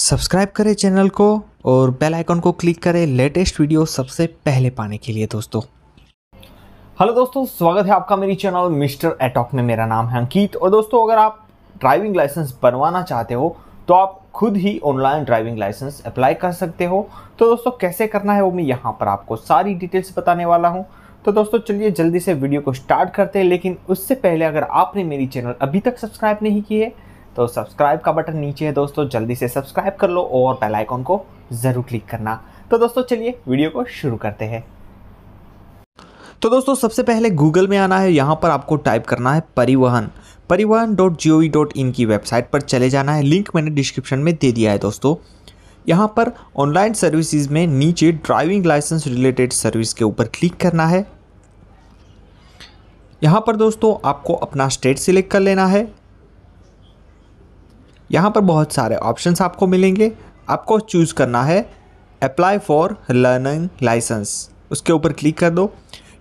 subscribe करें channel को और बेल आइकन को क्लिक करें लेटेस्ट वीडियो सबसे पहले पाने के लिए दोस्तों हेलो दोस्तों स्वागत है आपका मेरी चैनल मिस्टर एटॉक में मेरा नाम है अंकित और दोस्तों अगर आप ड्राइविंग लाइसेंस बनवाना चाहते हो तो आप खुद ही ऑनलाइन ड्राइविंग लाइसेंस अप्लाई कर सकते हो तो दोस्तों कैसे करना है वो मैं यहाँ पर आपको सारी डिटेल्स बताने वाला हूँ तो दोस्तों चलिए जल्दी से वीडियो को स्टार्ट करते हैं लेकिन उससे पहले अगर आपने मेरी चैनल अभी तक सब्सक्राइब नहीं की है तो सब्सक्राइब का बटन नीचे है दोस्तों जल्दी से सब्सक्राइब कर लो और बेल आइकॉन को ज़रूर क्लिक करना तो दोस्तों चलिए वीडियो को शुरू करते हैं तो दोस्तों सबसे पहले गूगल में आना है यहाँ पर आपको टाइप करना है Parivahan Parivahan dot G O V dot in की वेबसाइट पर चले जाना है लिंक मैंने डिस्क्रिप्शन में दे दिया है दोस्तों यहाँ पर ऑनलाइन सर्विसेज में नीचे ड्राइविंग लाइसेंस रिलेटेड सर्विस के ऊपर क्लिक करना है यहाँ पर दोस्तों आपको अपना स्टेट सिलेक्ट कर लेना है यहाँ पर बहुत सारे ऑप्शंस आपको मिलेंगे आपको चूज़ करना है अप्लाई फॉर लर्निंग लाइसेंस उसके ऊपर क्लिक कर दो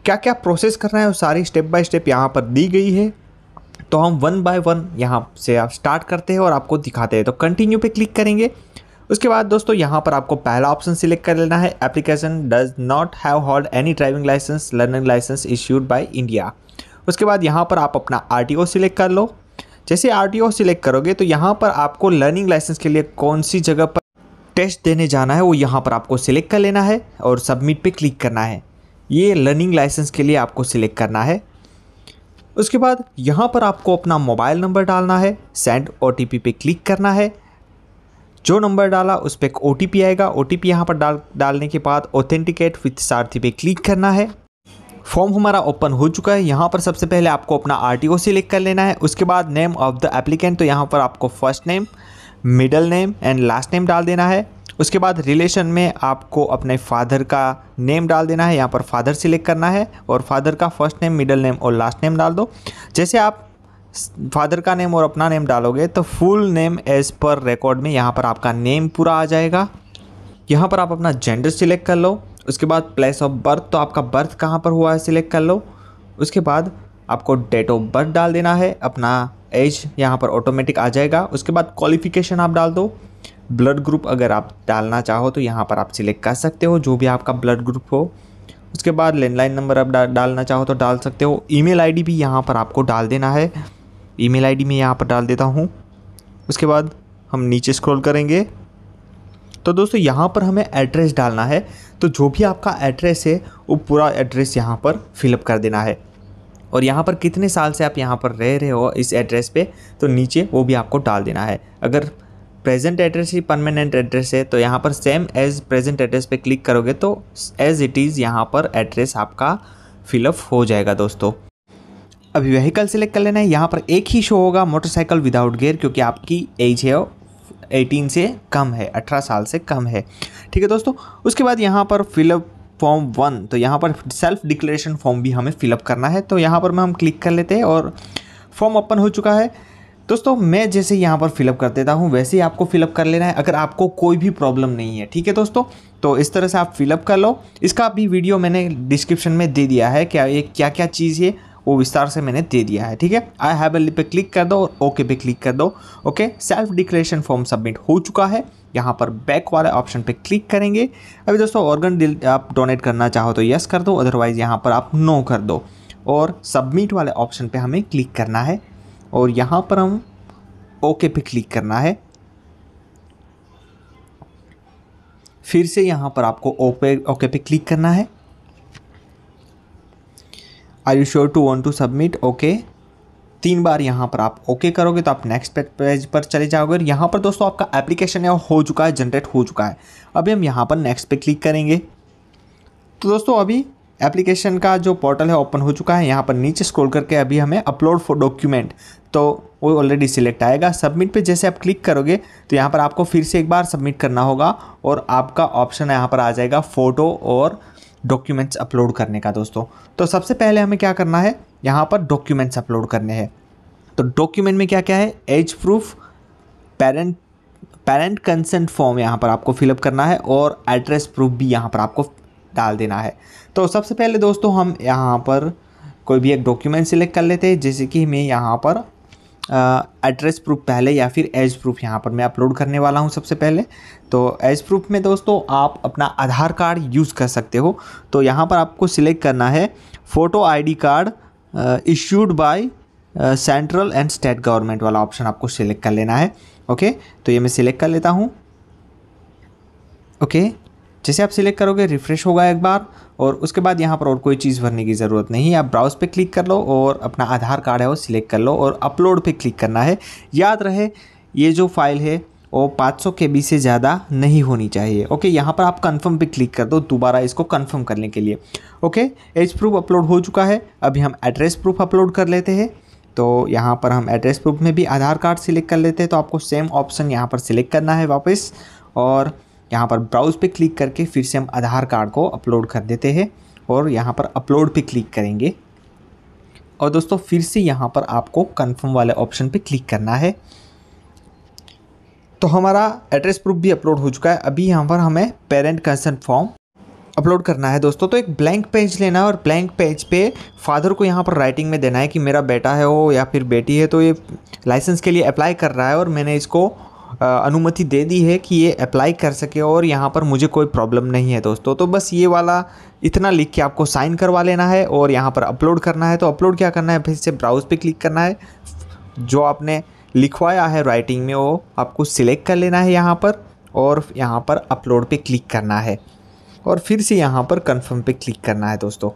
क्या क्या प्रोसेस करना है वो सारी स्टेप बाय स्टेप यहाँ पर दी गई है तो हम वन बाय वन यहाँ से आप स्टार्ट करते हैं और आपको दिखाते हैं तो कंटिन्यू पे क्लिक करेंगे उसके बाद दोस्तों यहाँ पर आपको पहला ऑप्शन सिलेक्ट कर लेना है application does not have held any driving licence learning licence issued by India उसके बाद यहाँ पर आप अपना आर सिलेक्ट कर लो जैसे आर सिलेक्ट करोगे तो यहाँ पर आपको लर्निंग लाइसेंस के लिए कौन सी जगह पर टेस्ट देने जाना है वो यहाँ पर आपको सिलेक्ट कर लेना है और सबमिट पे क्लिक करना है ये लर्निंग लाइसेंस के लिए आपको सिलेक्ट करना है उसके बाद यहाँ पर आपको अपना मोबाइल नंबर डालना है सेंड ओ पे क्लिक करना है जो नंबर डाला उस पर एक ओ आएगा ओ टी यहाँ पर डाल डालने के बाद ऑथेंटिकेट विथ सारथी पे क्लिक करना है फॉर्म हमारा ओपन हो चुका है यहाँ पर सबसे पहले आपको अपना आर टी ओ सिलेक्ट कर लेना है उसके बाद नेम ऑफ द एप्लीकेंट तो यहाँ पर आपको first name middle name and last name डाल देना है उसके बाद रिलेशन में आपको अपने फादर का नेम डाल देना है यहाँ पर फादर सिलेक्ट करना है और फादर का फर्स्ट नेम मिडल नेम और लास्ट नेम डाल दो जैसे आप फादर का नेम और अपना नेम डालोगे तो फुल नेम एज पर रिकॉर्ड में यहाँ पर आपका नेम पूरा आ जाएगा यहाँ पर आप अपना जेंडर सिलेक्ट कर लो उसके बाद प्लेस ऑफ बर्थ तो आपका बर्थ कहाँ पर हुआ है सिलेक्ट कर लो उसके बाद आपको डेट ऑफ बर्थ डाल देना है अपना एज यहाँ पर ऑटोमेटिक आ जाएगा उसके बाद क्वालिफिकेशन आप डाल दो ब्लड ग्रुप अगर आप डालना चाहो तो यहाँ पर आप सिलेक्ट कर सकते हो जो भी आपका ब्लड ग्रुप हो उसके बाद लैंडलाइन नंबर आप डालना चाहो तो डाल सकते हो ईमेल आईडी भी यहाँ पर आपको डाल देना है ईमेल आईडी मैं यहाँ पर डाल देता हूँ उसके बाद हम नीचे स्क्रॉल करेंगे तो दोस्तों यहाँ पर हमें एड्रेस डालना है तो जो भी आपका एड्रेस है वो पूरा एड्रेस यहाँ पर फिलअप कर देना है और यहाँ पर कितने साल से आप यहाँ पर रह रहे हो इस एड्रेस पे तो नीचे वो भी आपको डाल देना है अगर प्रेजेंट एड्रेस ही परमानेंट एड्रेस है तो यहाँ पर सेम एज प्रेजेंट एड्रेस पे क्लिक करोगे तो एज इट इज़ यहाँ पर एड्रेस आपका फिलअप हो जाएगा दोस्तों अभी व्हीकल सेलेक्ट कर लेना है यहाँ पर एक ही शो होगा मोटरसाइकिल विदाउट गेयर क्योंकि आपकी एज है एटीन से कम है अठारह साल से कम है ठीक है दोस्तों उसके बाद यहाँ पर फिलअप फॉर्म वन तो यहाँ पर सेल्फ डिक्लेरेशन फॉर्म भी हमें फिलअप करना है तो यहाँ पर मैं हम क्लिक कर लेते हैं और फॉर्म ओपन हो चुका है दोस्तों मैं जैसे यहाँ पर फिलअप कर देता हूँ वैसे ही आपको फिलअप कर लेना है अगर आपको कोई भी प्रॉब्लम नहीं है ठीक है दोस्तों तो इस तरह से आप फिलअप कर लो इसका भी वीडियो मैंने डिस्क्रिप्शन में दे दिया है क्या ये क्या क्या चीज़ है वो विस्तार से मैंने दे दिया है ठीक है आई हैव एल पे क्लिक कर दो और ओके पे क्लिक कर दो okay self declaration form submit हो चुका है यहाँ पर बैक वाले ऑप्शन पे क्लिक करेंगे अभी दोस्तों ऑर्गन आप डोनेट करना चाहो तो यस कर दो अदरवाइज़ यहाँ पर आप नो कर दो और सबमिट वाले ऑप्शन पे हमें क्लिक करना है और यहाँ पर हम ओके पे क्लिक करना है फिर से यहाँ पर आपको ओके ओके पे क्लिक करना है are you sure to want to submit okay तीन बार यहाँ पर आप ओके करोगे तो आप नेक्स्ट पेज पर चले जाओगे और यहाँ पर दोस्तों आपका एप्लीकेशन है हो चुका है जनरेट हो चुका है अभी हम यहाँ पर नेक्स्ट पे क्लिक करेंगे तो दोस्तों अभी एप्लीकेशन का जो पोर्टल है ओपन हो चुका है यहाँ पर नीचे स्क्रॉल करके अभी हमें अपलोड फॉर डॉक्यूमेंट तो वो ऑलरेडी सिलेक्ट आएगा सबमिट पे जैसे आप क्लिक करोगे तो यहाँ पर आपको फिर से एक बार सबमिट करना होगा और आपका ऑप्शन यहाँ पर आ जाएगा फ़ोटो और डॉक्यूमेंट्स अपलोड करने का दोस्तों तो सबसे पहले हमें क्या करना है यहाँ पर डॉक्यूमेंट्स अपलोड करने हैं तो डॉक्यूमेंट में क्या क्या है age proof parent parent consent form यहाँ पर आपको फिलअप करना है और एड्रेस प्रूफ भी यहाँ पर आपको डाल देना है तो सबसे पहले दोस्तों हम यहाँ पर कोई भी एक डॉक्यूमेंट सिलेक्ट कर लेते हैं जैसे कि मैं यहाँ पर एड्रेस प्रूफ पहले या फिर एज प्रूफ यहाँ पर मैं अपलोड करने वाला हूँ सबसे पहले तो एज प्रूफ में दोस्तों आप अपना आधार कार्ड यूज़ कर सकते हो तो यहाँ पर आपको सिलेक्ट करना है photo ID card issued by central and state government वाला ऑप्शन आपको सिलेक्ट कर लेना है ओके तो ये मैं सिलेक्ट कर लेता हूँ ओके जैसे आप सिलेक्ट करोगे रिफ्रेश होगा एक बार और उसके बाद यहाँ पर और कोई चीज़ भरने की ज़रूरत नहीं आप ब्राउज पे क्लिक कर लो और अपना आधार कार्ड है वो सिलेक्ट कर लो और अपलोड पे क्लिक करना है याद रहे ये जो फाइल है वो 500 सौ के बी से ज़्यादा नहीं होनी चाहिए ओके यहाँ पर आप कंफर्म पे क्लिक कर दो दोबारा इसको कन्फर्म करने के लिए ओके एज प्रूफ अपलोड हो चुका है अभी हम एड्रेस प्रूफ अपलोड कर लेते हैं तो यहाँ पर हम एड्रेस प्रूफ में भी आधार कार्ड सिलेक्ट कर लेते हैं तो आपको सेम ऑप्शन यहाँ पर सिलेक्ट करना है वापस और यहाँ पर ब्राउज़ पे क्लिक करके फिर से हम आधार कार्ड को अपलोड कर देते हैं और यहाँ पर अपलोड पे क्लिक करेंगे और दोस्तों फिर से यहाँ पर आपको कंफर्म वाले ऑप्शन पे क्लिक करना है तो हमारा एड्रेस प्रूफ भी अपलोड हो चुका है अभी यहाँ पर हमें पेरेंट कंसर्न फॉर्म अपलोड करना है दोस्तों तो एक ब्लैंक पेज लेना है और ब्लैंक पेज पे फादर को यहाँ पर राइटिंग में देना है कि मेरा बेटा है वो या फिर बेटी है तो ये लाइसेंस के लिए अप्लाई कर रहा है और मैंने इसको अनुमति दे दी है कि ये अप्लाई कर सके और यहाँ पर मुझे कोई प्रॉब्लम नहीं है दोस्तों तो बस ये वाला इतना लिख के आपको साइन करवा लेना है और यहाँ पर अपलोड करना है तो अपलोड क्या करना है फिर से ब्राउज पे क्लिक करना है जो आपने लिखवाया है राइटिंग में वो आपको सिलेक्ट कर लेना है यहाँ पर और यहाँ पर अपलोड पे क्लिक करना है और फिर से यहाँ पर कंफर्म पे क्लिक करना है दोस्तों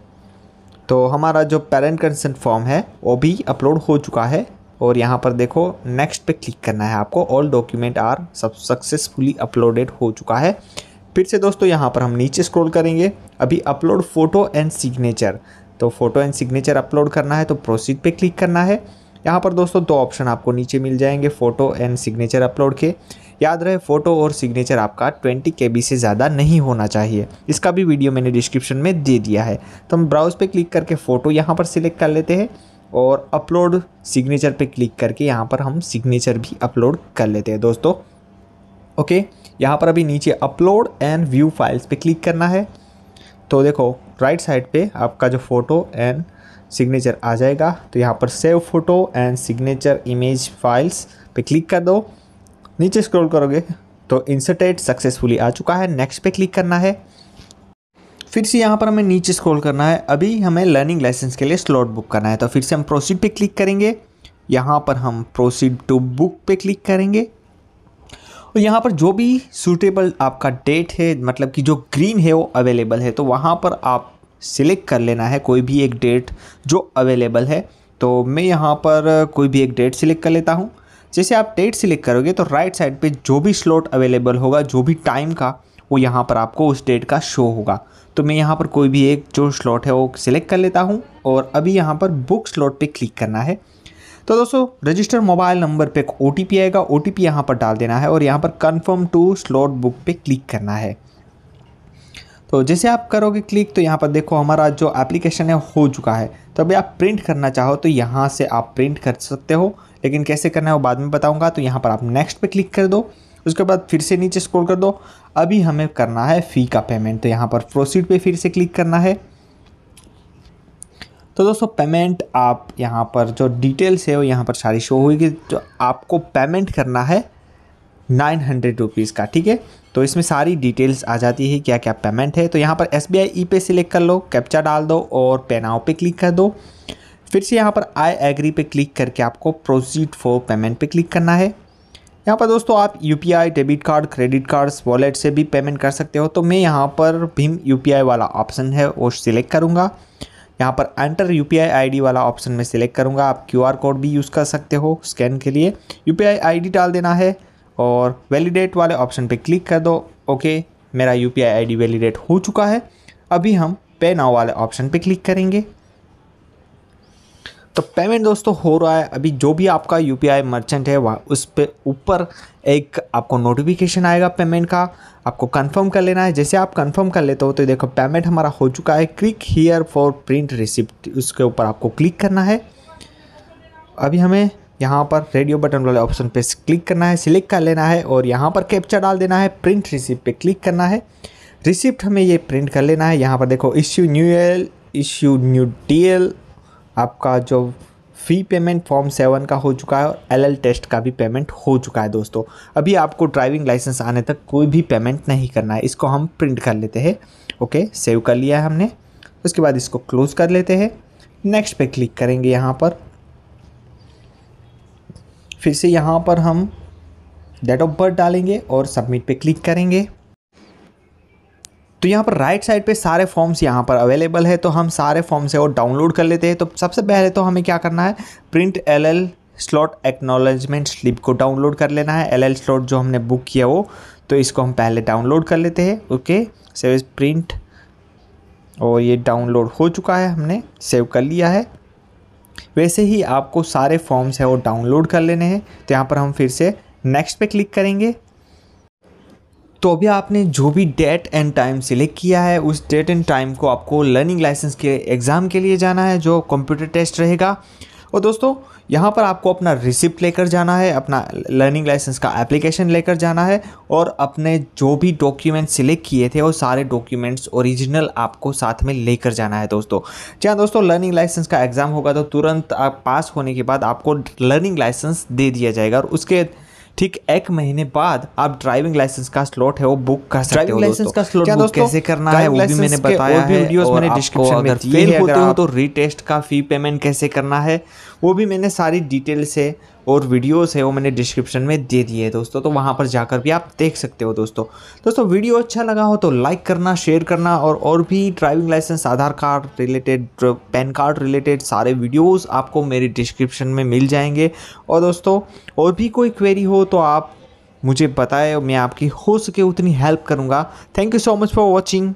तो हमारा जो पेरेंट कंसेंट फॉर्म है वो भी अपलोड हो चुका है और यहाँ पर देखो नेक्स्ट पे क्लिक करना है आपको ऑल डॉक्यूमेंट आर सब सक्सेसफुली अपलोडेड हो चुका है फिर से दोस्तों यहाँ पर हम नीचे स्क्रॉल करेंगे अभी अपलोड फ़ोटो एंड सिग्नेचर तो फ़ोटो एंड सिग्नेचर अपलोड करना है तो प्रोसीड पे क्लिक करना है यहाँ पर दोस्तों दो ऑप्शन आपको नीचे मिल जाएंगे फ़ोटो एंड सिग्नेचर अपलोड के याद रहे फ़ोटो और सिग्नेचर आपका 20 के से ज़्यादा नहीं होना चाहिए इसका भी वीडियो मैंने डिस्क्रिप्शन में दे दिया है तो हम ब्राउज़ पे क्लिक करके फ़ोटो यहाँ पर सिलेक्ट कर लेते हैं और अपलोड सिग्नेचर पे क्लिक करके यहाँ पर हम सिग्नेचर भी अपलोड कर लेते हैं दोस्तों ओके यहाँ पर अभी नीचे अपलोड एंड व्यू फाइल्स पे क्लिक करना है तो देखो राइट साइड पे आपका जो फ़ोटो एंड सिग्नेचर आ जाएगा तो यहाँ पर save photo and signature image files पे क्लिक कर दो नीचे स्क्रॉल करोगे तो इंसर्टेड सक्सेसफुली आ चुका है नेक्स्ट पे क्लिक करना है फिर से यहाँ पर हमें नीचे स्क्रॉल करना है अभी हमें लर्निंग लाइसेंस के लिए स्लॉट बुक करना है तो फिर से हम प्रोसीड पे क्लिक करेंगे यहाँ पर हम प्रोसीड टू बुक पे क्लिक करेंगे और यहाँ पर जो भी सूटेबल आपका डेट है मतलब कि जो ग्रीन है वो अवेलेबल है तो वहाँ पर आप सिलेक्ट कर लेना है कोई भी एक डेट जो अवेलेबल है तो मैं यहाँ पर कोई भी एक डेट सिलेक्ट कर लेता हूँ जैसे आप डेट सिलेक्ट करोगे तो राइट साइड पर जो भी स्लॉट अवेलेबल होगा जो भी टाइम का वो यहाँ पर आपको उस डेट का शो होगा तो मैं यहाँ पर कोई भी एक जो स्लॉट है वो सिलेक्ट कर लेता हूँ और अभी यहाँ पर बुक स्लॉट पे क्लिक करना है तो दोस्तों रजिस्टर मोबाइल नंबर पे एक ओ आएगा ओ टी यहाँ पर डाल देना है और यहाँ पर कन्फर्म टू स्लॉट बुक पे क्लिक करना है तो जैसे आप करोगे क्लिक तो यहाँ पर देखो हमारा जो एप्लीकेशन है हो चुका है तो अभी आप प्रिंट करना चाहो तो यहाँ से आप प्रिंट कर सकते हो लेकिन कैसे करना है वो बाद में बताऊँगा तो यहाँ पर आप नेक्स्ट पर क्लिक कर दो उसके बाद फिर से नीचे स्क्रॉल कर दो अभी हमें करना है फ़ी का पेमेंट तो यहाँ पर प्रोसीड पे फिर से क्लिक करना है तो दोस्तों पेमेंट आप यहाँ पर जो डिटेल्स है वो यहाँ पर सारी शो हुई कि जो आपको पेमेंट करना है नाइन हंड्रेड रुपीज़ का ठीक है तो इसमें सारी डिटेल्स आ जाती है क्या क्या पेमेंट है तो यहाँ पर एस बी आई ई पे सिलेक्ट कर लो कैप्चा डाल दो और पेनाओ पे क्लिक कर दो फिर से यहाँ पर आई एग्री पे क्लिक करके आपको प्रोसीड फॉर पेमेंट पे क्लिक करना है यहाँ पर दोस्तों आप यू debit card credit cards wallet से भी पेमेंट कर सकते हो तो मैं यहाँ पर भीम यू वाला ऑप्शन है वो सिलेक्ट करूँगा यहाँ पर एंटर यू पी वाला ऑप्शन में सिलेक्ट करूँगा आप क्यू कोड भी यूज़ कर सकते हो स्कैन के लिए यू पी डाल देना है और वैलिडेट वाले ऑप्शन पर क्लिक कर दो ओके मेरा यू पी वैलिडेट हो चुका है अभी हम पे नाव वाले ऑप्शन पर क्लिक करेंगे तो पेमेंट दोस्तों हो रहा है अभी जो भी आपका यू मर्चेंट है वह उस पर ऊपर एक आपको नोटिफिकेशन आएगा पेमेंट का आपको कंफर्म कर लेना है जैसे आप कंफर्म कर लेते हो तो देखो पेमेंट हमारा हो चुका है click here for print receipt उसके ऊपर आपको क्लिक करना है अभी हमें यहाँ पर रेडियो बटन वाले ऑप्शन पे क्लिक करना है सिलेक्ट कर लेना है और यहाँ पर कैप्चर डाल देना है प्रिंट रिसिप्ट पे क्लिक करना है रिसिप्ट हमें ये प्रिंट कर लेना है यहाँ पर देखो issue new L issue new D L आपका जो फ़ी पेमेंट फॉर्म सेवन का हो चुका है और एल टेस्ट का भी पेमेंट हो चुका है दोस्तों अभी आपको ड्राइविंग लाइसेंस आने तक कोई भी पेमेंट नहीं करना है इसको हम प्रिंट कर लेते हैं ओके सेव कर लिया है हमने उसके बाद इसको क्लोज कर लेते हैं नेक्स्ट पे क्लिक करेंगे यहाँ पर फिर से यहाँ पर हम डेट ऑफ बर्थ डालेंगे और सबमिट पे क्लिक करेंगे तो यहाँ पर राइट साइड पे सारे फॉर्म्स यहाँ पर अवेलेबल है तो हम सारे फॉर्म्स है वो डाउनलोड कर लेते हैं तो सबसे पहले तो हमें क्या करना है print L L slot acknowledgement slip को डाउनलोड कर लेना है एल एल स्लॉट जो हमने बुक किया वो तो इसको हम पहले डाउनलोड कर लेते हैं ओके सेव इज प्रिंट और ये डाउनलोड हो चुका है हमने सेव कर लिया है वैसे ही आपको सारे फॉर्म्स है वो डाउनलोड कर लेने हैं तो यहाँ पर हम फिर से नेक्स्ट पे क्लिक करेंगे तो अभी आपने जो भी डेट एंड टाइम सिलेक्ट किया है उस डेट एंड टाइम को आपको लर्निंग लाइसेंस के एग्ज़ाम के लिए जाना है जो कंप्यूटर टेस्ट रहेगा और दोस्तों यहाँ पर आपको अपना रिसिप्ट लेकर जाना है अपना लर्निंग लाइसेंस का एप्लीकेशन लेकर जाना है और अपने जो भी डॉक्यूमेंट सिलेक्ट किए थे वो सारे डॉक्यूमेंट्स ओरिजिनल आपको साथ में लेकर जाना है दोस्तों जहाँ दोस्तों लर्निंग लाइसेंस का एग्ज़ाम होगा तो तुरंत आप पास होने के बाद आपको लर्निंग लाइसेंस दे दिया जाएगा और उसके ठीक एक महीने बाद आप ड्राइविंग लाइसेंस का स्लॉट है वो बुक कर सकते हो लाइसेंस का स्लॉट बुक कैसे करना है वो भी मैंने बताया है वीडियोस मैंने डिस्क्रिप्शन में फेल होते हो तो रीटेस्ट का फी पेमेंट कैसे करना है वो भी मैंने सारी डिटेल से और वीडियोस है वो मैंने डिस्क्रिप्शन में दे दिए हैं दोस्तों तो वहाँ पर जाकर भी आप देख सकते हो दोस्तों दोस्तों वीडियो अच्छा लगा हो तो लाइक करना शेयर करना और और भी driving licence Aadhaar card related PAN card related सारे वीडियोज़ आपको मेरे डिस्क्रिप्शन में मिल जाएंगे और दोस्तों और भी कोई क्वेरी हो तो आप मुझे बताएं मैं आपकी हो सके उतनी हेल्प करूँगा thank you so much for watching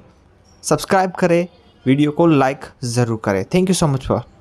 subscribe करें वीडियो को लाइक ज़रूर करें thank you so much for